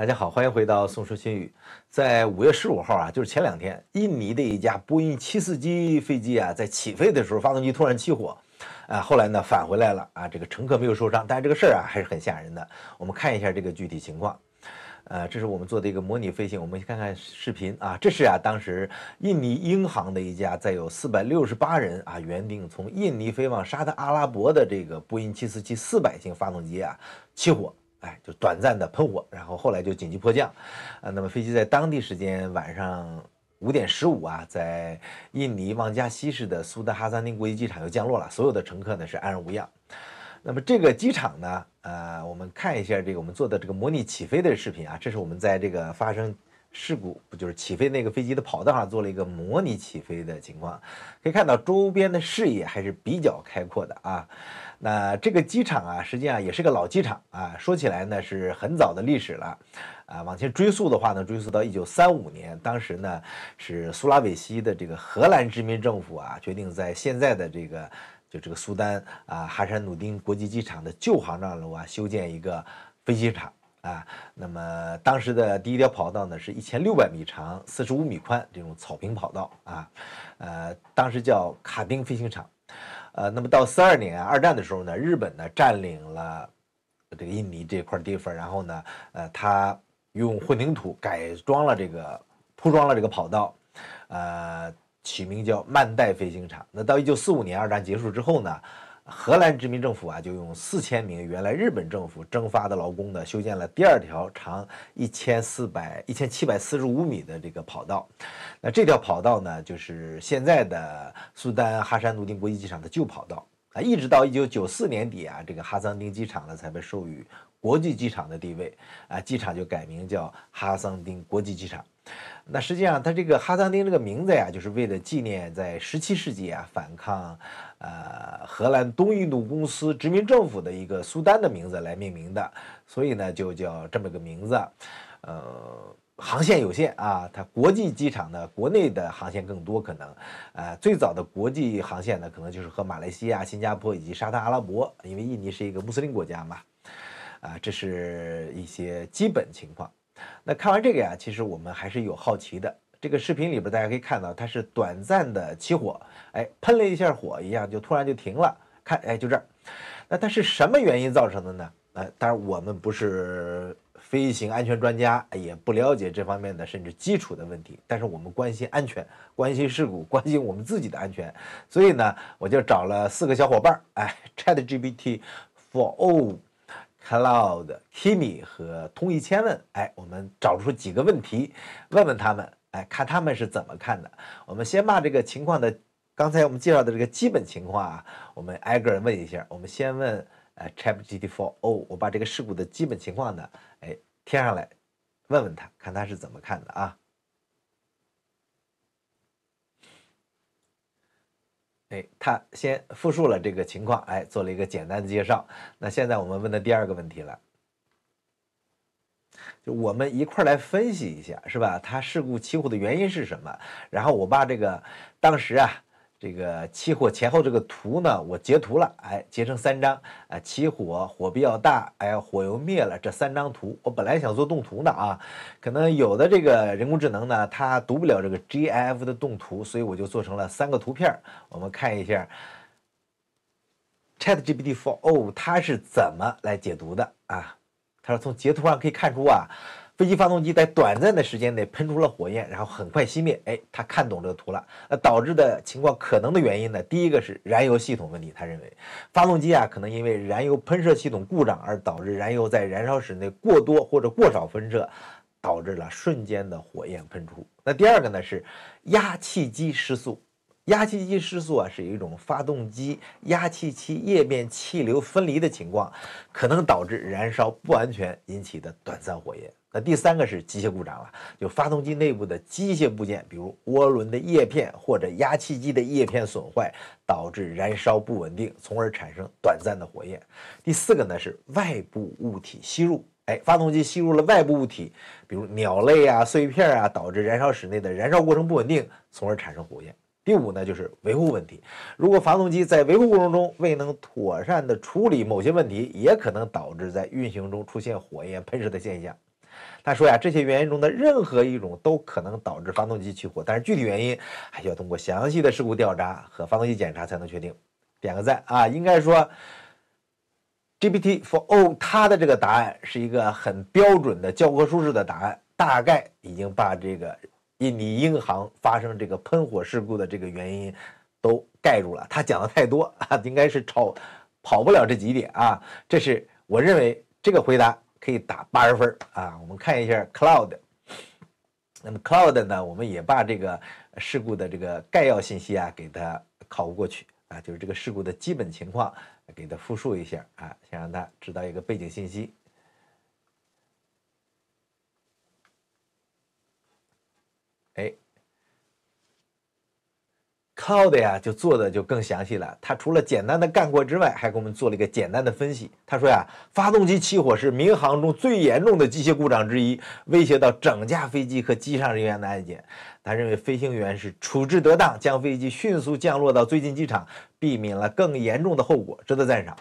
大家好，欢迎回到《宋说新语》。在五月十五号啊，就是前两天，印尼的一架波音七四七飞机啊，在起飞的时候，发动机突然起火，啊，后来呢返回来了啊，这个乘客没有受伤，但是这个事儿啊还是很吓人的。我们看一下这个具体情况，呃，这是我们做的一个模拟飞行，我们看看视频啊。这是啊，当时印尼英航的一架载有四百六十八人啊，原定从印尼飞往沙特阿拉伯的这个波音七四七四百型发动机啊起火。哎，就短暂的喷火，然后后来就紧急迫降，啊，那么飞机在当地时间晚上五点十五啊，在印尼旺加西市的苏德哈桑丁国际机场又降落了，所有的乘客呢是安然无恙。那么这个机场呢，呃，我们看一下这个我们做的这个模拟起飞的视频啊，这是我们在这个发生。事故不就是起飞那个飞机的跑道上做了一个模拟起飞的情况，可以看到周边的视野还是比较开阔的啊。那这个机场啊，实际上也是个老机场啊。说起来呢，是很早的历史了啊。往前追溯的话呢，追溯到一九三五年，当时呢是苏拉维西的这个荷兰殖民政府啊，决定在现在的这个就这个苏丹啊哈山努丁国际机场的旧航站楼啊，修建一个飞机场。啊，那么当时的第一条跑道呢，是一千六百米长、四十五米宽，这种草坪跑道啊，呃，当时叫卡丁飞行场，呃，那么到四二年二战的时候呢，日本呢占领了这个印尼这块地方，然后呢，呃，他用混凝土改装了这个铺装了这个跑道，呃，取名叫曼代飞行场。那到一九四五年二战结束之后呢？荷兰殖民政府啊，就用四千名原来日本政府征发的劳工呢，修建了第二条长一千四百一千七百四十五米的这个跑道。那这条跑道呢，就是现在的苏丹哈山努丁国际机场的旧跑道。啊，一直到一九九四年底啊，这个哈桑丁机场呢才被授予国际机场的地位，啊，机场就改名叫哈桑丁国际机场。那实际上，它这个哈桑丁这个名字呀，就是为了纪念在十七世纪啊反抗，呃，荷兰东印度公司殖民政府的一个苏丹的名字来命名的，所以呢就叫这么个名字，呃。航线有限啊，它国际机场呢，国内的航线更多可能，呃，最早的国际航线呢，可能就是和马来西亚、新加坡以及沙特阿拉伯，因为印尼是一个穆斯林国家嘛，啊，这是一些基本情况。那看完这个呀，其实我们还是有好奇的。这个视频里边大家可以看到，它是短暂的起火，哎，喷了一下火一样，就突然就停了。看，哎，就这儿，那它是什么原因造成的呢？呃，当然我们不是。飞行安全专家也不了解这方面的甚至基础的问题，但是我们关心安全，关心事故，关心我们自己的安全，所以呢，我就找了四个小伙伴儿，哎，ChatGPT for All Cloud Kimi 和通义千问，哎，我们找出几个问题，问问他们，哎，看他们是怎么看的。我们先把这个情况的，刚才我们介绍的这个基本情况啊，我们挨个问一下。我们先问。哎，Chapter GT4 我把这个事故的基本情况呢，哎，贴上来，问问他，看他是怎么看的啊？哎，他先复述了这个情况，哎，做了一个简单的介绍。那现在我们问的第二个问题了，就我们一块来分析一下，是吧？他事故起火的原因是什么？然后我把这个当时啊。这个起火前后这个图呢，我截图了，哎，截成三张，啊，起火，火比较大，哎，火又灭了，这三张图，我本来想做动图的啊，可能有的这个人工智能呢，它读不了这个 GIF 的动图，所以我就做成了三个图片，我们看一下，ChatGPT f o l 哦，它是怎么来解读的啊？他说从截图上可以看出啊。飞机发动机在短暂的时间内喷出了火焰，然后很快熄灭。哎，他看懂这个图了。那导致的情况可能的原因呢？第一个是燃油系统问题。他认为发动机啊，可能因为燃油喷射系统故障而导致燃油在燃烧室内过多或者过少喷射，导致了瞬间的火焰喷出。那第二个呢是压气机失速。压气机失速啊，是一种发动机压气机叶面气流分离的情况，可能导致燃烧不完全引起的短暂火焰。那第三个是机械故障了，就发动机内部的机械部件，比如涡轮的叶片或者压气机的叶片损坏，导致燃烧不稳定，从而产生短暂的火焰。第四个呢是外部物体吸入，哎，发动机吸入了外部物体，比如鸟类啊、碎片啊，导致燃烧室内的燃烧过程不稳定，从而产生火焰。第五呢就是维护问题，如果发动机在维护过程中未能妥善的处理某些问题，也可能导致在运行中出现火焰喷射的现象。他说呀，这些原因中的任何一种都可能导致发动机起火，但是具体原因还需要通过详细的事故调查和发动机检查才能确定。点个赞啊！应该说，GPT for O 它的这个答案是一个很标准的教科书式的答案，大概已经把这个印尼英航发生这个喷火事故的这个原因都盖住了。他讲的太多啊，应该是超跑不了这几点啊。这是我认为这个回答。可以打八十分啊，我们看一下 Cloud。那么 Cloud 呢，我们也把这个事故的这个概要信息啊，给它考过去啊，就是这个事故的基本情况，给它复述一下啊，先让他知道一个背景信息。哎。靠的呀，就做的就更详细了。他除了简单的干过之外，还给我们做了一个简单的分析。他说呀，发动机起火是民航中最严重的机械故障之一，威胁到整架飞机和机上人员的安全。他认为飞行员是处置得当，将飞机迅速降落到最近机场，避免了更严重的后果，值得赞赏。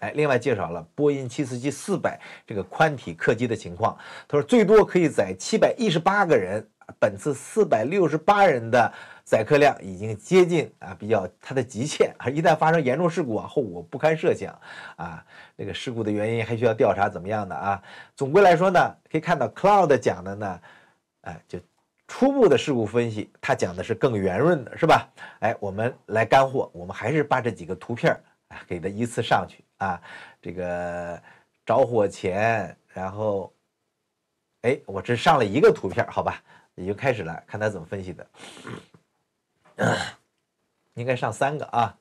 哎，另外介绍了波音七四七四百这个宽体客机的情况。他说最多可以载七百一十八个人，本次四百六十八人的。载客量已经接近啊，比较它的极限啊，一旦发生严重事故啊，后果不堪设想啊。这个事故的原因还需要调查怎么样的啊？总归来说呢，可以看到 Cloud 讲的呢，哎，就初步的事故分析，它讲的是更圆润的是吧？哎，我们来干货，我们还是把这几个图片儿啊给它依次上去啊。这个着火前，然后哎，我只上了一个图片，好吧？已经开始了，看他怎么分析的。应该上三个啊。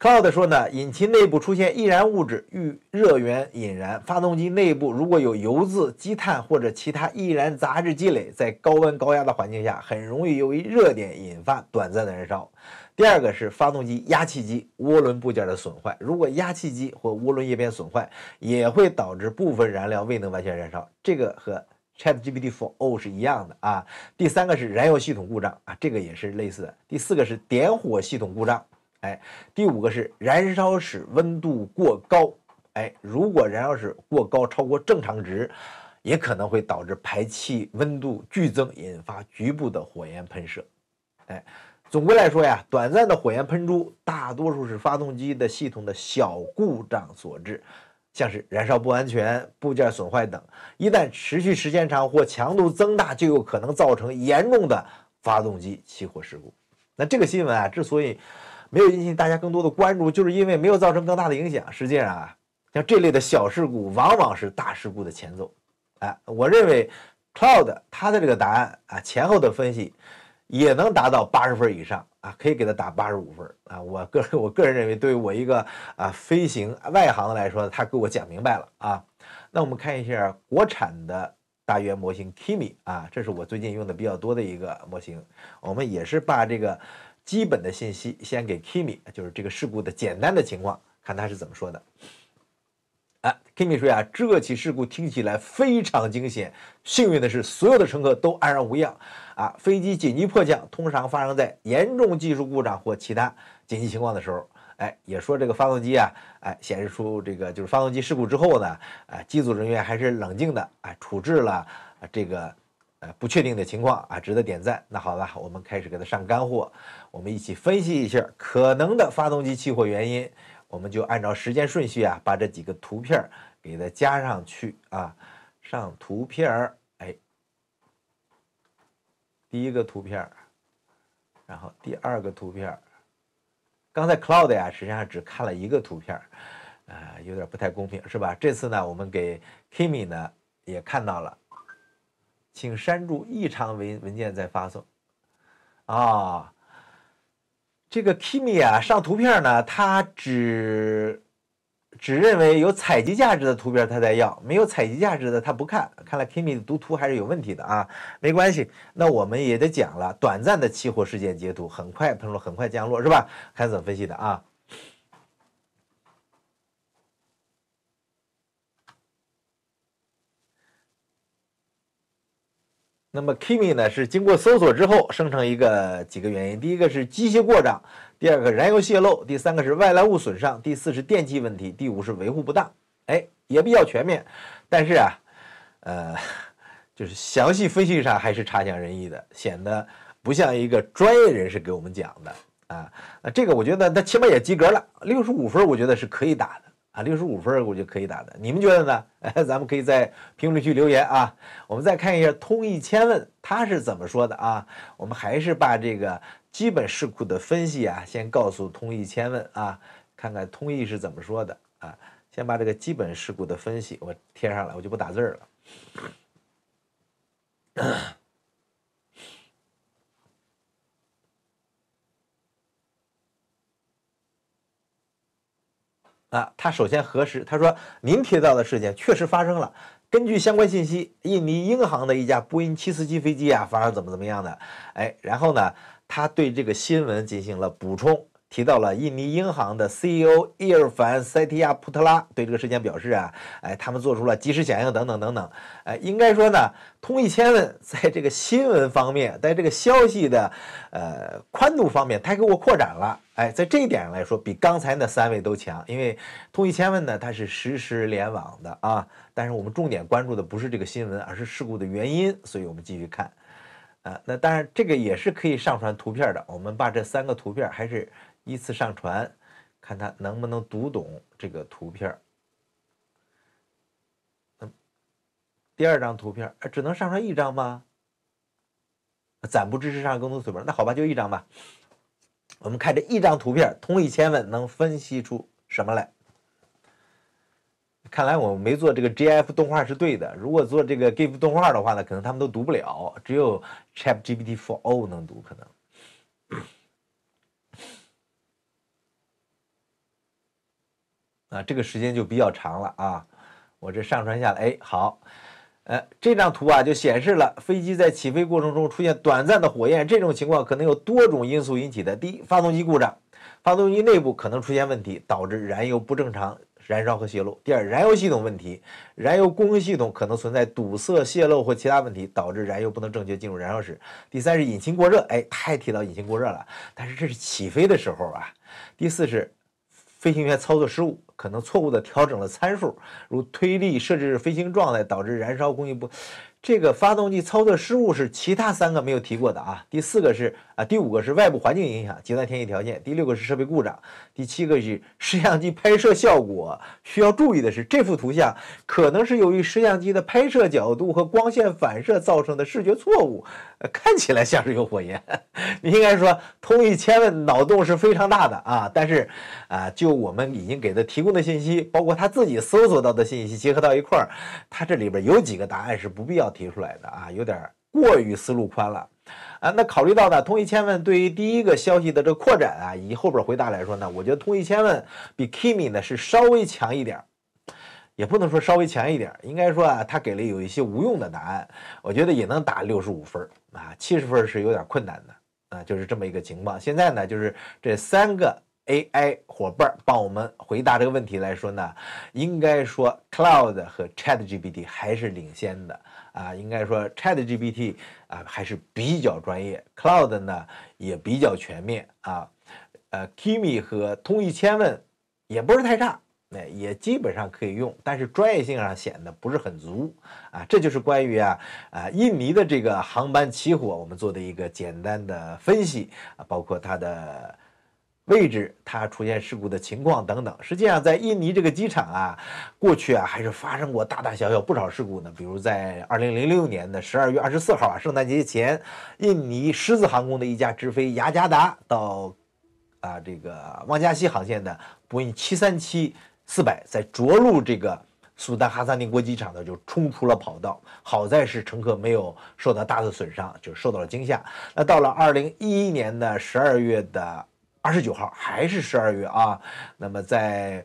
Cloud 说呢，引擎内部出现易燃物质遇热源引燃，发动机内部如果有油渍、积碳或者其他易燃杂质积累，在高温高压的环境下，很容易由于热点引发短暂的燃烧。第二个是发动机压气机涡轮部件的损坏，如果压气机或涡轮叶片损坏，也会导致部分燃料未能完全燃烧。这个和 ChatGPT for all 是一样的啊。第三个是燃油系统故障啊，这个也是类似的。第四个是点火系统故障，哎。第五个是燃烧室温度过高，哎，如果燃烧室过高超过正常值，也可能会导致排气温度剧增，引发局部的火焰喷射，哎。总归来说呀，短暂的火焰喷出大多数是发动机的系统的小故障所致。像是燃烧不安全、部件损坏等，一旦持续时间长或强度增大，就有可能造成严重的发动机起火事故。那这个新闻啊，之所以没有引起大家更多的关注，就是因为没有造成更大的影响。实际上啊，像这类的小事故，往往是大事故的前奏。哎，我认为 Cloud 他的这个答案啊，前后的分析。也能达到八十分以上啊，可以给他打八十五分啊。我个人 我个人认为，对于我一个啊飞行外行来说，他给我讲明白了啊。那我们看一下国产的大约模型 Kimi 啊，这是我最近用的比较多的一个模型。我们也是把这个基本的信息先给 Kimi，就是这个事故的简单的情况，看他是怎么说的。Kimi 说呀，这起事故听起来非常惊险。幸运的是，所有的乘客都安然无恙。啊，飞机紧急迫降，通常发生在严重技术故障或其他紧急情况的时候。哎，也说这个发动机啊，哎，显示出这个就是发动机事故之后呢，啊，机组人员还是冷静的，啊，处置了这个呃不确定的情况啊，值得点赞。那好了，我们开始给他上干货，我们一起分析一下可能的发动机起火原因。我们就按照时间顺序啊，把这几个图片给它加上去啊，上图片儿，哎，第一个图片儿，然后第二个图片儿。刚才 Cloud 呀，实际上只看了一个图片儿，啊，有点不太公平是吧？这次呢，我们给 k i m i 呢也看到了，请删除异常文文件再发送，啊。这个 Kimi 啊，上图片呢，他只，只认为有采集价值的图片他在要，没有采集价值的他不看。看来 Kimi 读图还是有问题的啊，没关系，那我们也得讲了，短暂的期货事件截图，很快喷落，很快降落是吧？看怎么分析的啊。那么 Kimi 呢是经过搜索之后生成一个几个原因，第一个是机械故障，第二个燃油泄漏，第三个是外来物损伤，第四是电气问题，第五是维护不当。哎，也比较全面，但是啊，呃，就是详细分析上还是差强人意的，显得不像一个专业人士给我们讲的啊。那这个我觉得他起码也及格了，六十五分，我觉得是可以打的。啊，六十五分儿，我就可以打的。你们觉得呢？咱们可以在评论区留言啊。我们再看一下通义千问他是怎么说的啊。我们还是把这个基本事故的分析啊，先告诉通义千问啊，看看通义是怎么说的啊。先把这个基本事故的分析我贴上来，我就不打字儿了。啊，他首先核实，他说您提到的事件确实发生了。根据相关信息，印尼英航的一架波音七四七飞机啊，发生怎么怎么样的？哎，然后呢，他对这个新闻进行了补充。提到了印尼英航的 CEO 伊尔凡塞提亚普特拉对这个事件表示啊，哎，他们做出了及时响应等等等等，哎，应该说呢，通一千问在这个新闻方面，在这个消息的呃宽度方面，他给我扩展了，哎，在这一点上来说，比刚才那三位都强，因为通一千问呢，它是实时联网的啊。但是我们重点关注的不是这个新闻，而是事故的原因，所以我们继续看啊。那当然，这个也是可以上传图片的，我们把这三个图片还是。依次上传，看他能不能读懂这个图片。第二张图片只能上传一张吗？暂不支持上更多图片。那好吧，就一张吧。我们看这一张图片，通义千问能分析出什么来？看来我没做这个 GIF 动画是对的。如果做这个 GIF 动画的话呢，可能他们都读不了，只有 ChatGPT for All 能读，可能。啊，这个时间就比较长了啊！我这上传下来，哎，好，呃，这张图啊就显示了飞机在起飞过程中出现短暂的火焰这种情况，可能有多种因素引起的。第一，发动机故障，发动机内部可能出现问题，导致燃油不正常燃烧和泄漏；第二，燃油系统问题，燃油供应系统可能存在堵塞、泄漏或其他问题，导致燃油不能正确进入燃烧室；第三是引擎过热，哎，太提到引擎过热了，但是这是起飞的时候啊。第四是飞行员操作失误。可能错误的调整了参数，如推力设置、飞行状态，导致燃烧工艺不。这个发动机操作失误是其他三个没有提过的啊。第四个是啊，第五个是外部环境影响极端天气条件。第六个是设备故障。第七个是摄像机拍摄效果。需要注意的是，这幅图像可能是由于摄像机的拍摄角度和光线反射造成的视觉错误，看起来像是有火焰。你应该说，通一千问，脑洞是非常大的啊。但是，啊，就我们已经给他提供的信息，包括他自己搜索到的信息结合到一块儿，他这里边有几个答案是不必要。提出来的啊，有点过于思路宽了，啊，那考虑到呢，通一千问对于第一个消息的这个扩展啊，以后边回答来说呢，我觉得通一千问比 k i m i 呢是稍微强一点，也不能说稍微强一点，应该说啊，他给了有一些无用的答案，我觉得也能打六十五分啊，七十分是有点困难的啊，就是这么一个情况。现在呢，就是这三个。AI 伙伴帮我们回答这个问题来说呢，应该说 Cloud 和 ChatGPT 还是领先的啊，应该说 ChatGPT 啊还是比较专业，Cloud 呢也比较全面啊，呃，Kimi 和通义千问也不是太差，那也基本上可以用，但是专业性上显得不是很足啊。这就是关于啊啊印尼的这个航班起火我们做的一个简单的分析啊，包括它的。位置，它出现事故的情况等等。实际上，在印尼这个机场啊，过去啊还是发生过大大小小不少事故呢。比如在二零零六年的十二月二十四号啊，圣诞节前，印尼狮子航空的一架直飞雅加达到啊这个旺加西航线的波音七三七四百，在着陆这个苏丹哈萨宁国际机场呢，就冲出了跑道。好在是乘客没有受到大的损伤，就受到了惊吓。那到了二零一一年的十二月的。二十九号还是十二月啊？那么在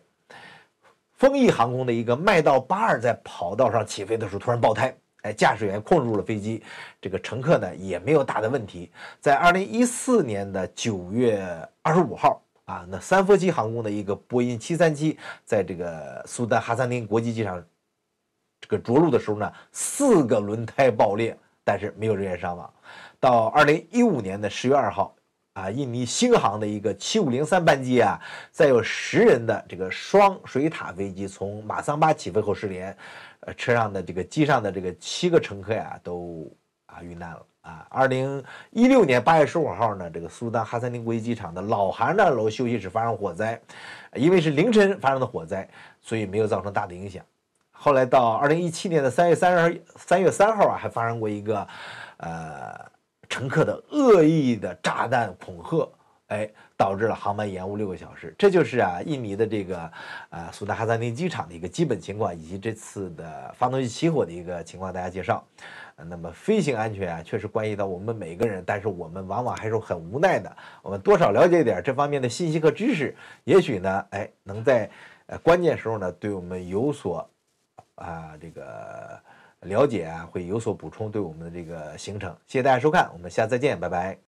丰益航空的一个麦道八二在跑道上起飞的时候突然爆胎，哎，驾驶员控制住了飞机，这个乘客呢也没有大的问题。在二零一四年的九月二十五号啊，那三佛机航空的一个波音七三七在这个苏丹哈桑丁国际机场这个着陆的时候呢，四个轮胎爆裂，但是没有人员伤亡。到二零一五年的十月二号。啊，印尼星航的一个七五零三班机啊，载有十人的这个双水塔飞机从马桑巴起飞后失联，呃，车上的这个机上的这个七个乘客呀都啊遇难了啊。二零一六年八月十五号呢，这个苏丹哈桑丁国际机场的老航站楼休息室发生火灾，因为是凌晨发生的火灾，所以没有造成大的影响。后来到二零一七年的三月三十三月三号啊，还发生过一个，呃。乘客的恶意的炸弹恐吓，哎，导致了航班延误六个小时。这就是啊，印尼的这个呃苏丹哈桑丁机场的一个基本情况，以及这次的发动机起火的一个情况。大家介绍。那么飞行安全啊，确实关系到我们每个人，但是我们往往还是很无奈的。我们多少了解一点这方面的信息和知识，也许呢，哎，能在关键时候呢，对我们有所啊这个。了解啊，会有所补充，对我们的这个行程。谢谢大家收看，我们下次再见，拜拜。